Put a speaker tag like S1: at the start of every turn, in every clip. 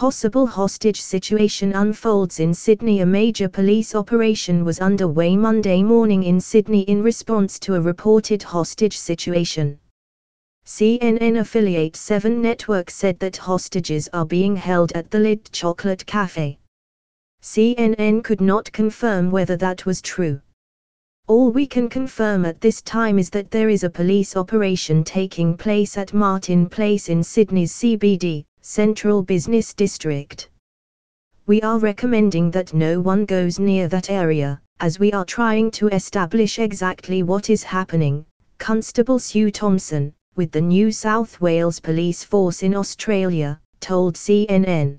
S1: possible hostage situation unfolds in Sydney a major police operation was underway Monday morning in Sydney in response to a reported hostage situation. CNN affiliate 7 Network said that hostages are being held at the Lid Chocolate Cafe. CNN could not confirm whether that was true. All we can confirm at this time is that there is a police operation taking place at Martin Place in Sydney's CBD, Central Business District. We are recommending that no one goes near that area, as we are trying to establish exactly what is happening, Constable Sue Thompson, with the New South Wales Police Force in Australia, told CNN.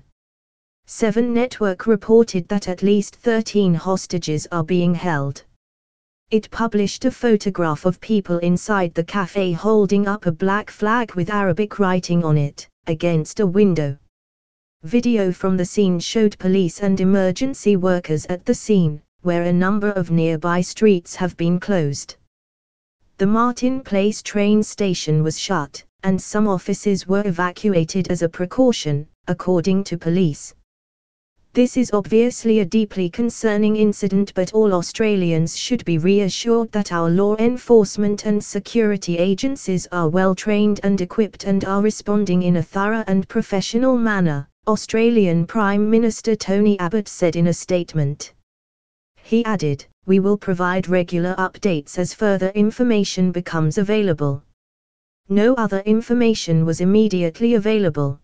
S1: Seven Network reported that at least 13 hostages are being held. It published a photograph of people inside the cafe holding up a black flag with Arabic writing on it against a window. Video from the scene showed police and emergency workers at the scene, where a number of nearby streets have been closed. The Martin Place train station was shut, and some offices were evacuated as a precaution, according to police. This is obviously a deeply concerning incident but all Australians should be reassured that our law enforcement and security agencies are well trained and equipped and are responding in a thorough and professional manner, Australian Prime Minister Tony Abbott said in a statement. He added, We will provide regular updates as further information becomes available. No other information was immediately available.